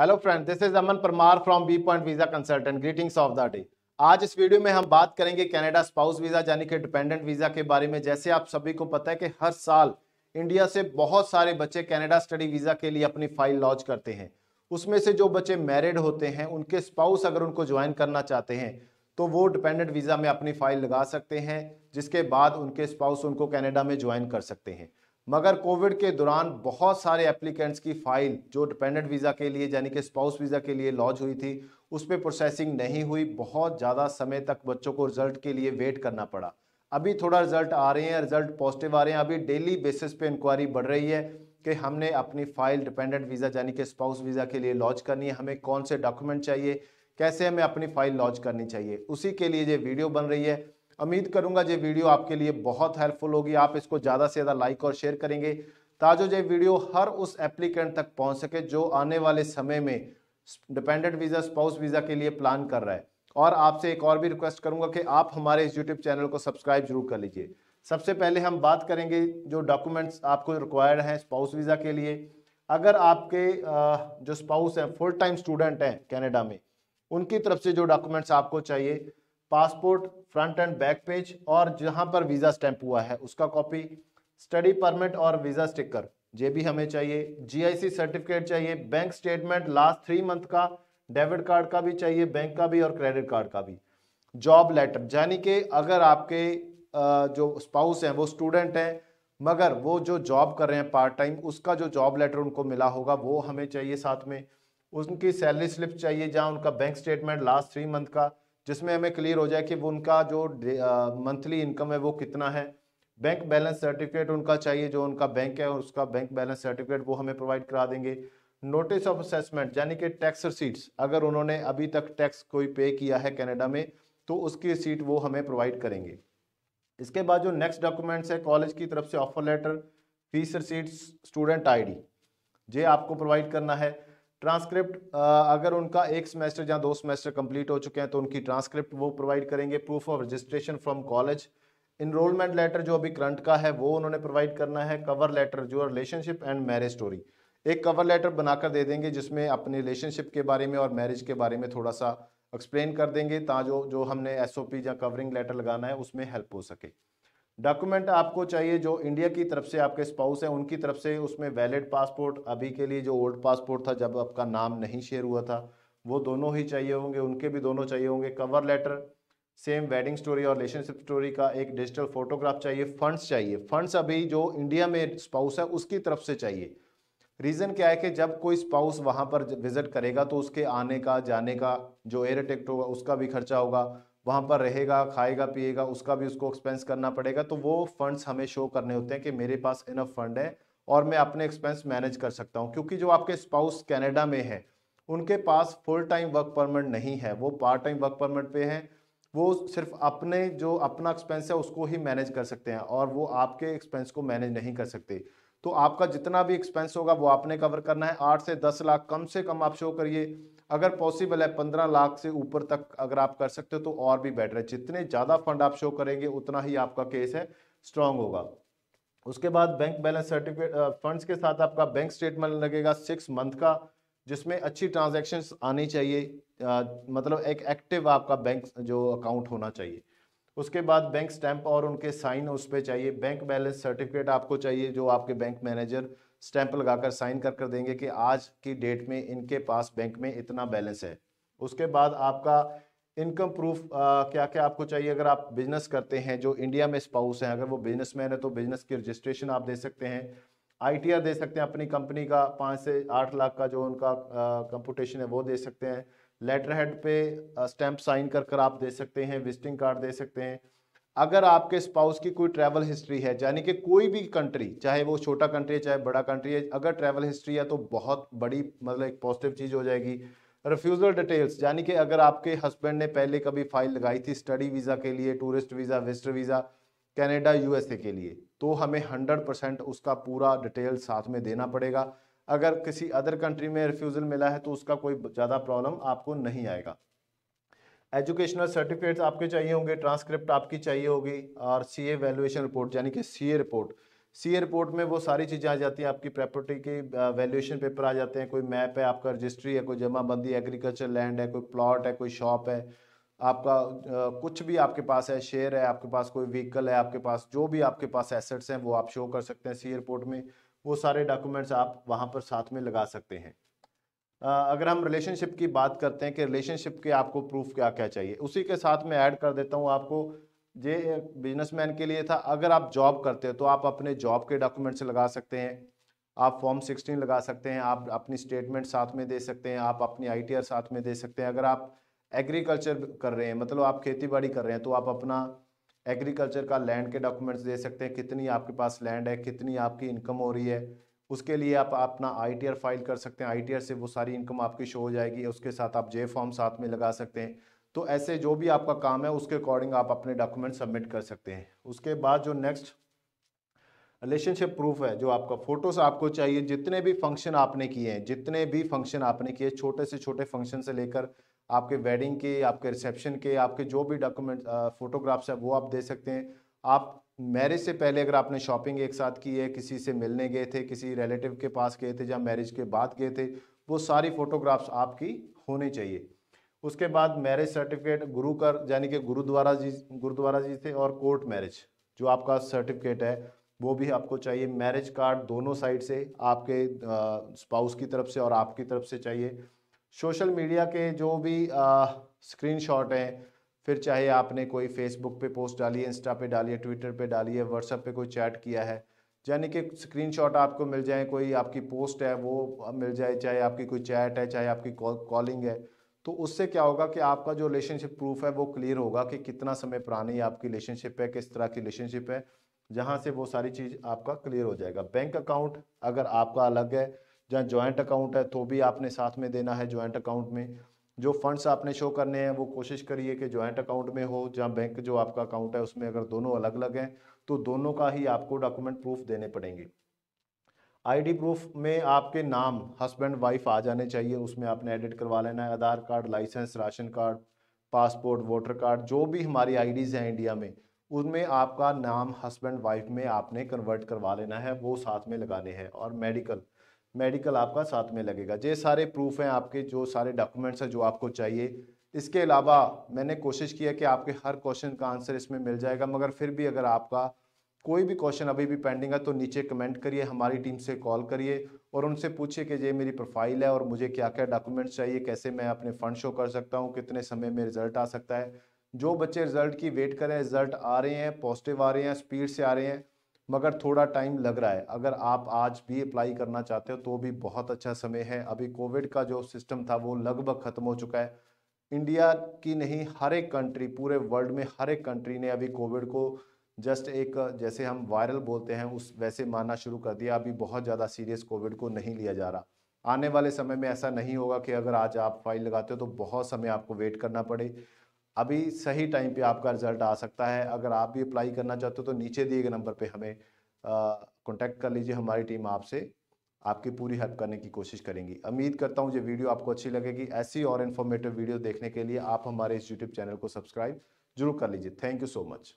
hello friend this is Aman Parmar from B point visa consultant greetings of the day आज इस video में हम बात करेंगे कनाडा स्पाउस वीजा यानी कि डिपेंडेंट वीजा के बारे में जैसे आप सभी को पता है कि हर साल इंडिया से बहुत सारे बच्चे कनाडा स्टडी वीजा के लिए अपनी फाइल लॉन्च करते हैं उसमें से जो बच्चे मैरिड होते हैं उनके स्पाउस अगर उनको ज्वाइन करना चाहते हैं तो वो डिपेंडेंट वीजा में अपनी फाइल लगा सकते हैं जिसके बाद उनके स्पाउस उनको कैनेडा में ज्वाइन कर सकते हैं मगर कोविड के दौरान बहुत सारे एप्लीकेंट्स की फाइल जो डिपेंडेंट वीज़ा के लिए यानी कि स्पाउस वीज़ा के लिए लॉन्च हुई थी उस पर प्रोसेसिंग नहीं हुई बहुत ज़्यादा समय तक बच्चों को रिजल्ट के लिए वेट करना पड़ा अभी थोड़ा रिजल्ट आ रहे हैं रिजल्ट पॉजिटिव आ रहे हैं अभी डेली बेसिस पे इंक्वायरी बढ़ रही है कि हमने अपनी फाइल डिपेंडेंट वीज़ा यानी कि स्पाउस वीज़ा के लिए लॉन्च करनी है हमें कौन से डॉक्यूमेंट चाहिए कैसे हमें अपनी फाइल लॉन्च करनी चाहिए उसी के लिए ये वीडियो बन रही है उम्मीद करूंगा ये वीडियो आपके लिए बहुत हेल्पफुल होगी आप इसको ज़्यादा से ज़्यादा लाइक और शेयर करेंगे ताजो ये वीडियो हर उस एप्लीकेंट तक पहुंच सके जो आने वाले समय में डिपेंडेंट वीज़ा स्पाउस वीज़ा के लिए प्लान कर रहा है और आपसे एक और भी रिक्वेस्ट करूंगा कि आप हमारे इस यूट्यूब चैनल को सब्सक्राइब जरूर कर लीजिए सबसे पहले हम बात करेंगे जो डॉक्यूमेंट्स आपको रिक्वायर्ड हैं स्पाउस वीज़ा के लिए अगर आपके जो स्पाउस हैं फुल टाइम स्टूडेंट हैं कैनेडा में उनकी तरफ से जो डॉक्यूमेंट्स आपको चाहिए passport front and back page और जहां पर वीज़ा स्टैंप हुआ है उसका कॉपी स्टडी परमिट और वीज़ा स्टिकर ये भी हमें चाहिए जीआईसी सर्टिफिकेट चाहिए bank statement last three month का डेबिट कार्ड का भी चाहिए बैंक का भी और क्रेडिट कार्ड का भी जॉब लेटर यानी कि अगर आपके जो स्पाउस हैं वो स्टूडेंट हैं मगर वो जो जॉब कर रहे हैं पार्ट टाइम उसका जो जॉब लेटर उनको मिला होगा वो हमें चाहिए साथ में उनकी सैलरी स्लिप चाहिए जहाँ उनका bank statement last three month का जिसमें हमें क्लियर हो जाए कि वो उनका जो मंथली इनकम है वो कितना है बैंक बैलेंस सर्टिफिकेट उनका चाहिए जो उनका बैंक है उसका बैंक बैलेंस सर्टिफिकेट वो हमें प्रोवाइड करा देंगे नोटिस ऑफ असेसमेंट यानी कि टैक्स रिसीट्स अगर उन्होंने अभी तक टैक्स कोई पे किया है कनाडा में तो उसकी रिसीट वो हमें प्रोवाइड करेंगे इसके बाद जो नेक्स्ट डॉक्यूमेंट्स है कॉलेज की तरफ से offer letter fees receipts student ID ये आपको प्रोवाइड करना है ट्रांसक्रिप्ट अगर उनका एक सेमेस्टर या दो सेमेस्टर कंप्लीट हो चुके हैं तो उनकी ट्रांसक्रिप्ट वो प्रोवाइड करेंगे proof of registration from college enrolment letter जो अभी करंट का है वो उन्होंने प्रोवाइड करना है कवर लेटर जो रिलेशनशिप एंड मैरिज स्टोरी एक कवर लेटर बनाकर दे देंगे जिसमें अपने रिलेशनशिप के बारे में और मैरिज के बारे में थोड़ा सा एक्सप्लेन कर देंगे ताजो जो जो हमने एसओपी या कवरिंग लेटर लगाना है उसमें हेल्प हो सके डॉक्यूमेंट आपको चाहिए जो इंडिया की तरफ से आपके स्पाउस हैं उनकी तरफ से उसमें वैलिड पासपोर्ट अभी के लिए जो ओल्ड पासपोर्ट था जब आपका नाम नहीं शेयर हुआ था वो दोनों ही चाहिए होंगे उनके भी दोनों चाहिए होंगे cover letter same wedding story और रिलेशनशिप स्टोरी का एक डिजिटल फोटोग्राफ चाहिए फंड्स चाहिए फंड्स अभी जो इंडिया में स्पाउस है उसकी तरफ से चाहिए रीज़न क्या है कि जब कोई स्पाउस वहाँ पर विजिट करेगा तो उसके आने का जाने का जो एयर टिकट होगा उसका भी खर्चा होगा वहाँ पर रहेगा खाएगा पिएगा उसका भी उसको एक्सपेंस करना पड़ेगा तो वो फंड्स हमें शो करने होते हैं कि मेरे पास इनफ फंड है और मैं अपने एक्सपेंस मैनेज कर सकता हूँ क्योंकि जो आपके स्पाउस कैनेडा में है उनके पास फुल टाइम वर्क परमिट नहीं है वो पार्ट टाइम वर्क परमिट पे हैं वो सिर्फ अपने जो अपना एक्सपेंस है उसको ही मैनेज कर सकते हैं और वो आपके एक्सपेंस को मैनेज नहीं कर सकते तो आपका जितना भी एक्सपेंस होगा वो आपने कवर करना है आठ से दस लाख कम से कम आप शो करिए अगर पॉसिबल है पंद्रह लाख से ऊपर तक अगर आप कर सकते हो तो और भी बेटर है जितने ज़्यादा फंड आप शो करेंगे उतना ही आपका केस है स्ट्रांग होगा उसके बाद बैंक बैलेंस सर्टिफिकेट फंड्स के साथ आपका बैंक स्टेटमेंट लगेगा सिक्स मंथ का जिसमें अच्छी ट्रांजैक्शंस आनी चाहिए आ, मतलब एक एक्टिव आपका बैंक जो अकाउंट होना चाहिए उसके बाद बैंक स्टैंप और उनके साइन उस पर चाहिए बैंक बैलेंस सर्टिफिकेट आपको चाहिए जो आपके बैंक मैनेजर स्टैंप लगाकर साइन कर कर देंगे कि आज की डेट में इनके पास बैंक में इतना बैलेंस है उसके बाद आपका इनकम प्रूफ क्या क्या आपको चाहिए अगर आप बिजनेस करते हैं जो इंडिया में स्पाउस हैं अगर वो मैन है तो बिजनेस की रजिस्ट्रेशन आप दे सकते हैं आई दे सकते हैं अपनी कंपनी का पाँच से आठ लाख का जो उनका कंपटिशन है वो दे सकते हैं लेटर हेड पे स्टैंप uh, साइन कर कर आप दे सकते हैं विजिटिंग कार्ड दे सकते हैं अगर आपके स्पाउस की कोई ट्रैवल हिस्ट्री है यानी कि कोई भी कंट्री चाहे वो छोटा कंट्री है चाहे बड़ा कंट्री है अगर ट्रैवल हिस्ट्री है तो बहुत बड़ी मतलब एक पॉजिटिव चीज़ हो जाएगी रिफ्यूज़ल डिटेल्स यानी कि अगर आपके हस्बैंड ने पहले कभी फाइल लगाई थी स्टडी वीज़ा के लिए tourist visa visitor visa Canada USA के लिए तो हमें हंड्रेड परसेंट उसका पूरा डिटेल्स साथ में देना पड़ेगा अगर किसी अदर कंट्री में रिफ्यूज़ल मिला है तो उसका कोई ज़्यादा प्रॉब्लम आपको नहीं आएगा एजुकेशनल सर्टिफिकेट्स आपके चाहिए होंगे ट्रांसक्रिप्ट आपकी चाहिए होगी और सी ए वैल्यूएशन रिपोर्ट यानी कि सी ए रिपोर्ट सी ए रिपोर्ट में वो सारी चीज़ें आ जाती हैं आपकी प्रॉपर्टी की वैल्यूएशन पेपर आ जाते हैं कोई मैप है आपका रजिस्ट्री है कोई जमाबंदी एग्रीकल्चर लैंड है कोई प्लॉट है कोई शॉप है आपका आ, कुछ भी आपके पास है शेयर है आपके पास कोई व्हीकल है आपके पास जो भी आपके पास एसेट्स हैं वो आप शो कर सकते हैं सी ए रिपोर्ट में वो सारे डॉक्यूमेंट्स आप वहाँ पर साथ में लगा सकते हैं अगर हम रिलेशनशिप की बात करते हैं कि रिलेशनशिप के आपको प्रूफ क्या क्या चाहिए उसी के साथ मैं ऐड कर देता हूँ आपको ये बिजनेसमैन के लिए था अगर आप जॉब करते हो तो आप अपने जॉब के डॉक्यूमेंट्स लगा सकते हैं आप फॉर्म 16 लगा सकते हैं आप अपनी स्टेटमेंट साथ में दे सकते हैं आप अपनी आई साथ में दे सकते हैं अगर आप एग्रीकल्चर कर रहे हैं मतलब आप खेती बाड़ी कर रहे हैं तो आप अपना एग्रीकल्चर का लैंड के डॉक्यूमेंट्स दे सकते हैं कितनी आपके पास लैंड है कितनी आपकी इनकम हो रही है उसके लिए आप अपना आई फाइल कर सकते हैं आई से वो सारी इनकम आपकी शो हो जाएगी उसके साथ आप जे फॉर्म साथ में लगा सकते हैं तो ऐसे जो भी आपका काम है उसके अकॉर्डिंग आप अपने डॉक्यूमेंट सबमिट कर सकते हैं उसके बाद जो नेक्स्ट रिलेशनशिप प्रूफ है जो आपका फोटोस आपको चाहिए जितने भी फंक्शन आपने किए हैं जितने भी फंक्शन आपने किए छोटे से छोटे फंक्शन से लेकर आपके वेडिंग के आपके रिसेप्शन के आपके जो भी डॉक्यूमेंट फ़ोटोग्राफ्स है वो आप दे सकते हैं आप मैरिज से पहले अगर आपने शॉपिंग एक साथ की है किसी से मिलने गए थे किसी रिलेटिव के पास गए थे या मैरिज के बाद गए थे वो सारी फ़ोटोग्राफ्स आपकी होनी चाहिए उसके बाद मैरिज सर्टिफिकेट गुरु कर यानी कि गुरुद्वारा जी गुरुद्वारा जी से और कोर्ट मैरिज जो आपका सर्टिफिकेट है वो भी आपको चाहिए मैरिज कार्ड दोनों साइड से आपके स्पाउस की तरफ से और आपकी तरफ से चाहिए सोशल मीडिया के जो भी स्क्रीनशॉट हैं फिर चाहे आपने कोई फेसबुक पे पोस्ट डाली है इंस्टा पे डाली है ट्विटर पे डाली है व्हाट्सअप पे कोई चैट किया है यानी कि स्क्रीनशॉट आपको मिल जाए कोई आपकी पोस्ट है वो मिल जाए चाहे आपकी कोई चैट है चाहे आपकी कॉलिंग है तो उससे क्या होगा कि आपका जो रिलेशनशिप प्रूफ है वो क्लियर होगा कि कितना समय पुरानी आपकी रिलेशनशिप है किस तरह की रिलेशनशिप है जहाँ से वो सारी चीज़ आपका क्लियर हो जाएगा बैंक अकाउंट अगर आपका अलग है जहाँ जॉइंट अकाउंट है तो भी आपने साथ में देना है जॉइंट अकाउंट में जो फंड्स आपने शो करने हैं वो कोशिश करिए कि जॉइंट अकाउंट में हो जहाँ बैंक जो आपका अकाउंट है उसमें अगर दोनों अलग अलग हैं तो दोनों का ही आपको डॉक्यूमेंट प्रूफ देने पड़ेंगे आईडी प्रूफ में आपके नाम हस्बैंड वाइफ आ जाने चाहिए उसमें आपने एडिट करवा लेना है Aadhaar card licence ration card passport voter card जो भी हमारी आईडीज़ हैं इंडिया में उनमें आपका नाम हस्बैंड वाइफ में आपने कन्वर्ट करवा लेना है वो साथ में लगाने हैं और मेडिकल मेडिकल आपका साथ में लगेगा ये सारे प्रूफ हैं आपके जो सारे डॉक्यूमेंट्स हैं जो आपको चाहिए इसके अलावा मैंने कोशिश की है कि आपके हर क्वेश्चन का आंसर इसमें मिल जाएगा मगर फिर भी अगर आपका कोई भी क्वेश्चन अभी भी पेंडिंग है तो नीचे कमेंट करिए हमारी टीम से कॉल करिए और उनसे पूछिए कि ये मेरी प्रोफाइल है और मुझे क्या क्या डॉक्यूमेंट्स चाहिए कैसे मैं अपने फ़ंड शो कर सकता हूँ कितने समय में रिजल्ट आ सकता है जो बच्चे रिजल्ट की वेट करें रिजल्ट आ रहे हैं पॉजिटिव आ रहे हैं स्पीड से आ रहे हैं मगर थोड़ा टाइम लग रहा है अगर आप आज भी अप्लाई करना चाहते हो तो भी बहुत अच्छा समय है अभी कोविड का जो सिस्टम था वो लगभग ख़त्म हो चुका है इंडिया की नहीं हर एक कंट्री पूरे वर्ल्ड में हर एक कंट्री ने अभी कोविड को जस्ट एक जैसे हम वायरल बोलते हैं उस वैसे मानना शुरू कर दिया अभी बहुत ज़्यादा सीरियस कोविड को नहीं लिया जा रहा आने वाले समय में ऐसा नहीं होगा कि अगर आज आप फाइल लगाते हो तो बहुत समय आपको वेट करना पड़े अभी सही टाइम पे आपका रिजल्ट आ सकता है अगर आप भी अप्लाई करना चाहते हो तो नीचे दिए गए नंबर पे हमें कांटेक्ट कर लीजिए हमारी टीम आपसे आपकी पूरी हेल्प करने की कोशिश करेंगी उम्मीद करता हूँ ये वीडियो आपको अच्छी लगेगी ऐसी और इन्फॉर्मेटिव वीडियो देखने के लिए आप हमारे इस यूट्यूब चैनल को सब्सक्राइब जरूर कर लीजिए थैंक यू सो मच